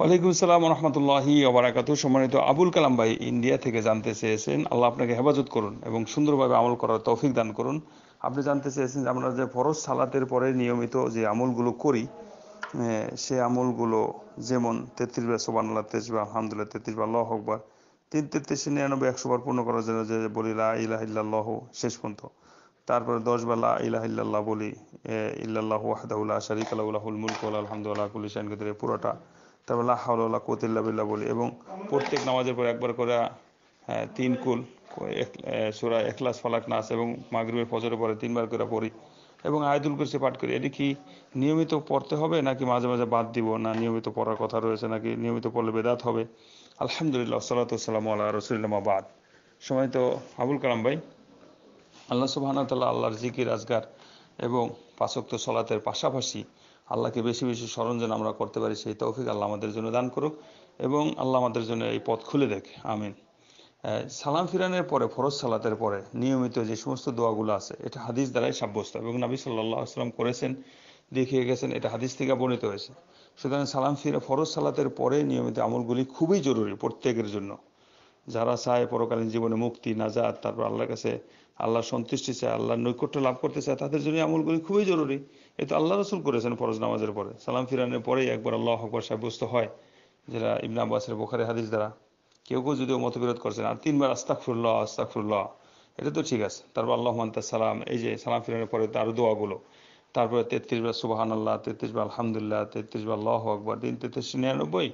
ওয়ালাইকুম সালাম রহমতুল্লাহি ওবরাকাত সম্মানিত আবুল কালাম ভাই ইন্ডিয়া থেকে জানতে চেয়েছেন আল্লাহ আপনাকে হেফাজত করুন এবং সুন্দরভাবে আমল করার তৌফিক দান করুন আপনি জানতে চেয়েছেন আমরা যে ফরজ সালাতের পরে নিয়মিত যে আমলগুলো করি সে আমলগুলো যেমন তেত্রিশ বা সোবান আল্লাহ তেত্রিশবা আলহামদুলিল্লাহ তেত্রিশবা আল্লাহ হকবার তিন তেত্রিশ নিরানব্বই একশো বার পূর্ণ করার জন্য যে বলি লা ইলাহ ইল্লাহ শেষ পর্যন্ত তারপরে দশ বা লা ইলাহ ইল্লাল্লাহ বলি ইল্লাহ ওয়াহদাউল্লাহ শারিক আলাউলাহুল মুলক আলহামদুলিল্লাহ কুলিশান পুরোটা তারপর লা হাওলা কোতিল্লা বিল্লা বলি এবং প্রত্যেক নামাজের পর একবার করে হ্যাঁ, তিন কুল সুরা একলাস ফালাক নাস এবং মাগরিবের ফজরের পরে তিনবার করে পড়ি এবং আয়দুল কুরসি পাঠ করি এটি কি নিয়মিত পড়তে হবে নাকি মাঝে মাঝে বাদ দিব না নিয়মিত পড়ার কথা রয়েছে নাকি নিয়মিত পড়লে বেদাত হবে আলহামদুলিল্লাহ সাল্লাতাম আল্লাহ রসুল্লামা বাদ সময় তো আবুল কালাম ভাই আল্লাহ সুবাহানা আল্লাহর জিকির আজগার এবং পাশক্ত সলাতের পাশাপাশি আল্লাহকে বেশি বেশি স্মরণ যেন আমরা করতে পারি সেই তৌফিক আল্লাহ আমাদের জন্য দান করুক এবং আল্লাহ আমাদের জন্য এই পথ খুলে দেখে আমিন সালাম ফিরানের পরে ফরজ সালাতের পরে নিয়মিত যে সমস্ত দোয়াগুলো আছে এটা হাদিস দ্বারাই সাব্যস্ত এবং নাবি সাল্লাহ আসলাম করেছেন দেখিয়ে গেছেন এটা হাদিস থেকে বর্ণিত হয়েছে সুতরাং সালাম ফিরা ফরজ সালাতের পরে নিয়মিত আমলগুলি খুবই জরুরি প্রত্যেকের জন্য যারা চায় পরকালীন জীবনে মুক্তি নাজাত তারপর আল্লাহর কাছে আল্লাহর সন্তুষ্টি চায় আল্লাহর নৈকট্য লাভ করতে চায় তাদের জন্য আমলগুলি খুবই জরুরি এ আল্লাহ রসুল করেছেন ফরজ নামাজের পরে সালাম ফিরানের পরেই একবার আল্লাহ আকবর সাব্যস্ত হয় যেটা ইবনা আব্বাসের বোখারে হাদিস দ্বারা কেউ কেউ যদিও মতবিরোধ করছেন আর তিনবার আস্তাকফুল্লাহ আস্তাকফুল্লাহ এটা তো ঠিক আছে তারপর আল্লাহ মান্তা সালাম এই যে সালাম ফিরানের পরে তার দোয়াগুলো তারপরে তেত্রিশ বার সুবাহান আল্লাহ তেত্রিশ বার আলহামদুলিল্লাহ তেত্রিশ বার আল্লাহ আকবর দিন তেত্রিশ নিরানব্বই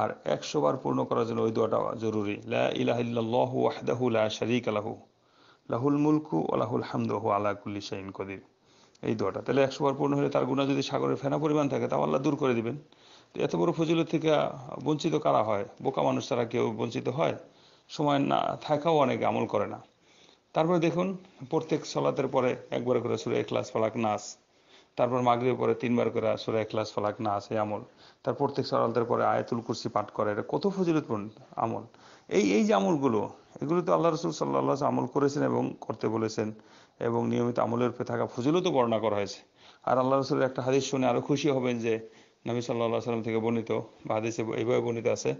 আর একশো বার পূর্ণ করার জন্য ওই দোয়াটা জরুরি লাহু ওয়াহদাহু লা শারিক আলাহু লাহুল মুলকু আলাহুল হামদহু আলা কুল্লি শাইন কদির এই দোয়াটা তাহলে একশো বার পূর্ণ হলে তার গুণা যদি সাগরের ফেনা পরিমাণ থাকে তাও আল্লাহ দূর করে দিবেন এত বড় ফজিলত থেকে বঞ্চিত কারা হয় বোকা মানুষ তারা কেউ বঞ্চিত হয় সময় না থাকাও অনেকে আমল করে না তারপরে দেখুন প্রত্যেক সলাতের পরে একবার করে সুরে এক্লাস ফলাক নাস তারপর মাগরে পরে তিনবার করে সুরে এক্লাস ফলাক নাস এই আমল তার প্রত্যেক সলাতের পরে আয়াতুল কুরসি পাঠ করে এটা কত ফজিলতপূর্ণ আমল এই এই যে আমলগুলো এগুলো তো আল্লাহ রসুল সাল্লাহ আমল করেছেন এবং করতে বলেছেন এবং নিয়মিত আমলের উপরে থাকা ফজিলতও বর্ণনা করা হয়েছে আর আল্লাহ রসুলের একটা হাদিস শুনে আরও খুশি হবেন যে নবী সাল্লাহ সাল্লাম থেকে বর্ণিত বা হাদিসে এইভাবে বর্ণিত আছে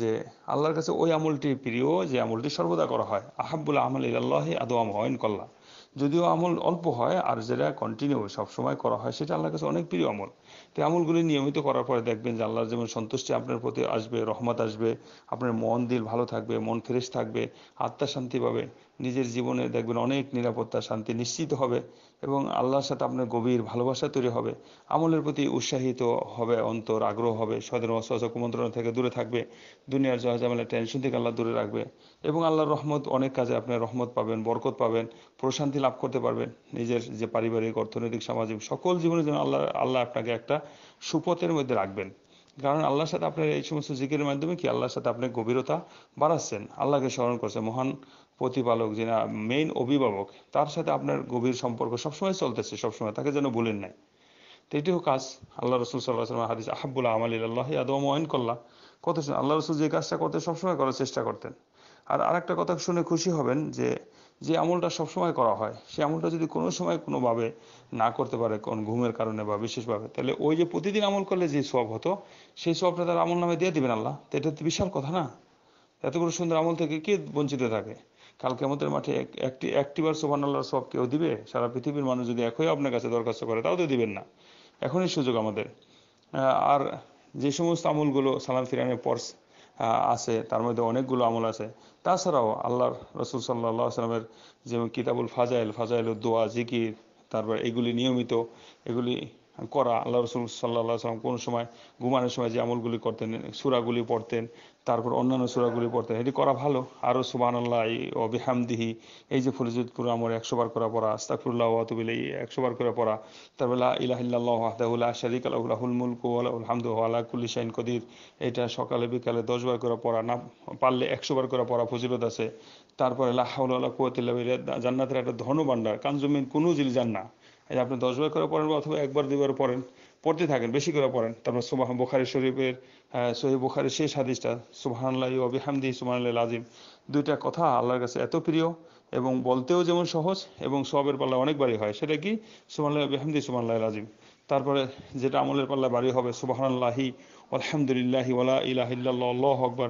যে আল্লাহর কাছে ওই আমলটি প্রিয় যে আমলটি সর্বদা করা হয় আহাবুল আমল ইল্লাহ আদোয়াম হয়ন কল্লা যদিও আমল অল্প হয় আর যেটা কন্টিনিউ সবসময় করা হয় সেটা আল্লাহর কাছে অনেক প্রিয় আমল তো আমলগুলি নিয়মিত করার পরে দেখবেন যে আল্লাহর যেমন সন্তুষ্টি আপনার প্রতি আসবে রহমত আসবে আপনার মন দিল ভালো থাকবে মন ফ্রেশ থাকবে আত্মা শান্তি পাবে নিজের জীবনে দেখবেন অনেক নিরাপত্তা শান্তি নিশ্চিত হবে এবং আল্লাহর সাথে আপনার গভীর ভালোবাসা তৈরি হবে আমলের প্রতি উৎসাহিত হবে অন্তর আগ্রহ হবে সদর কুমন্ত্রণা থেকে দূরে থাকবে দুনিয়ার জহাজামেলা টেনশন থেকে আল্লাহ দূরে রাখবে এবং আল্লাহর রহমত অনেক কাজে আপনার রহমত পাবেন বরকত পাবেন প্রশান্তি লাভ করতে পারবেন নিজের যে পারিবারিক অর্থনৈতিক সামাজিক সকল জীবনের জন্য আল্লাহ আল্লাহ আপনাকে একটা সুপথের মধ্যে রাখবেন কারণ আল্লাহর সাথে আপনার এই সমস্ত জিকের মাধ্যমে কি আল্লাহর সাথে আপনি গভীরতা বাড়াচ্ছেন আল্লাহকে স্মরণ করছেন মহান প্রতিপালক যিনি মেইন অভিভাবক তার সাথে আপনার গভীর সম্পর্ক সবসময় চলতেছে সবসময় তাকে যেন ভুলেন নাই তো এটি হোক কাজ আল্লাহ রসুল সাল্লাহ হাদিস আহাবুল্লাহ আমাল আল্লাহ আদম ওয়াইন করলা কত আল্লাহ রসুল যে কাজটা করতে সবসময় করার চেষ্টা করতেন আর আরেকটা কথা শুনে খুশি হবেন যে যে আমলটা সবসময় করা হয় সে আমলটা যদি কোনো সময় কোনোভাবে না করতে পারে কোন ঘুমের কারণে বা বিশেষভাবে তাহলে ওই যে প্রতিদিন আমল করলে যে সব হতো সেই সবটা তার আমল নামে দিয়ে দিবেন আল্লাহ তো এটা তো বিশাল কথা না এত বড় সুন্দর আমল থেকে কে বঞ্চিত থাকে কালকে আমাদের মাঠে একটি একটিবার সোহান আল্লাহর সব কেউ দিবে সারা পৃথিবীর মানুষ যদি একই আপনার কাছে দরখাস্ত করে তাও তো দিবেন না এখনই সুযোগ আমাদের আর যে সমস্ত আমলগুলো সালাম ফিরানের পর আছে তার মধ্যে অনেকগুলো আমল আছে তাছাড়াও আল্লাহর রসুল সাল্লাহ আসলামের যেমন কিতাবুল ফাজাইল ফাজাইল দোয়া জিকির তারপর এগুলি নিয়মিত এগুলি করা আল্লাহ রসুল সাল্লাহ সাল্লাম কোন সময় ঘুমানোর সময় যে আমলগুলি করতেন সুরাগুলি পড়তেন তারপর অন্যান্য সুরাগুলি পড়তেন এটি করা ভালো আরও সুবান আল্লাহ অবিহামদিহি এই যে ফরিজুদপুর আমল একশো বার করে পড়া আস্তাকুল্লাহ আতুবিল এই একশো বার করে পড়া তারপর ইলাহিল্লাহ আহদাহুল্লাহ শারিক আলাহুল মুলকু আলহামদু আল্লাহ কুল্লি সাইন কদির এটা সকালে বিকালে দশ বার করে পড়া না পারলে একশো বার করে পড়া ফজিলত আছে তারপরে আল্লাহ কুয়াতিল্লাহ জান্নাতের একটা ধনভাণ্ডার কাঞ্জুমিন কোনো জিল জান্না এটা আপনি দশবার করে পড়েন বা অথবা একবার দুইবার পড়েন পড়তে থাকেন বেশি করে পড়েন তারপর মানে সুবাহ বোখারি শরীফের সহি বোখারি শেষ হাদিসটা সুবাহান্লাহ অবিহামদি হামদি সুবাহান্লাহ লাজিম দুইটা কথা আল্লাহর কাছে এত প্রিয় এবং বলতেও যেমন সহজ এবং সবের পাল্লা অনেক বাড়ি হয় সেটা কি সুবাহান্লাহ অবি হামদি সুবাহান্লাহ লাজিম তারপরে যেটা আমলের পাল্লা বাড়ি হবে সুবাহান্লাহি আলহামদুলিল্লাহি ওলা ইলাহিল্লাহ আকবর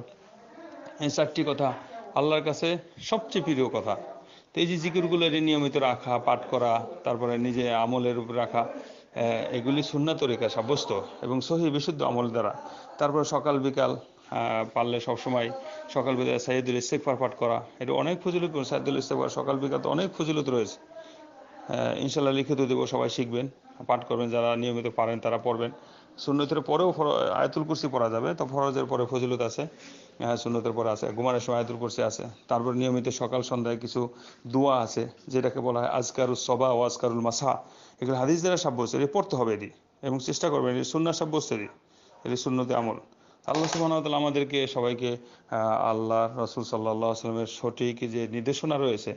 এই চারটি কথা আল্লাহর কাছে সবচেয়ে প্রিয় কথা তো এই যে জিকিরগুলো নিয়মিত রাখা পাঠ করা তারপরে নিজে আমলের উপর রাখা এগুলি সুন্না তরিকা সাব্যস্ত এবং সহি বিশুদ্ধ আমল দ্বারা তারপরে সকাল বিকাল পারলে সবসময় সকাল বিকাল সাইদুল ইস্তেকফার পাঠ করা এটা অনেক ফজিলত সাইদুল ইস্তেকফার সকাল বিকাল তো অনেক ফজিলত রয়েছে ইনশাল্লাহ লিখিত দেবো সবাই শিখবেন পাঠ করবেন যারা নিয়মিত পারেন তারা পড়বেন সুন্নতের পরেও আয়াতুল কুরসি পড়া যাবে তো ফরজের পরে ফজিলত আছে হ্যাঁ সুন্নতের পরে আছে ঘুমানোর সময় আয়াতুল কুরসি আছে তারপর নিয়মিত সকাল সন্ধ্যায় কিছু দোয়া আছে যেটাকে বলা হয় আজকারুল সবা ও আজকারুল মাসা এগুলো হাদিস দ্বারা সাব্যস্ত এটি পড়তে হবে এটি এবং চেষ্টা করবেন এটি সুন্না সাব্যস্ত এটি এটি সুন্নতি আমল আল্লাহ সুবাহতাল আমাদেরকে সবাইকে আল্লাহ রসুল সাল্লাহ আসলামের সঠিক যে নির্দেশনা রয়েছে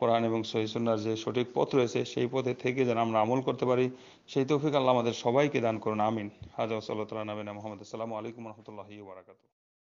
কোরআন এবং সহিসুন্নার যে সঠিক পথ রয়েছে সেই পথে থেকে যেন আমরা আমল করতে পারি সেই তৌফিক আল্লাহ আমাদের সবাইকে দান করুন আমিন হাজা সাল্লাহ নামিনা মোহাম্মদ আসসালামু আলাইকুম রহমতুল্লাহি বারাকাতু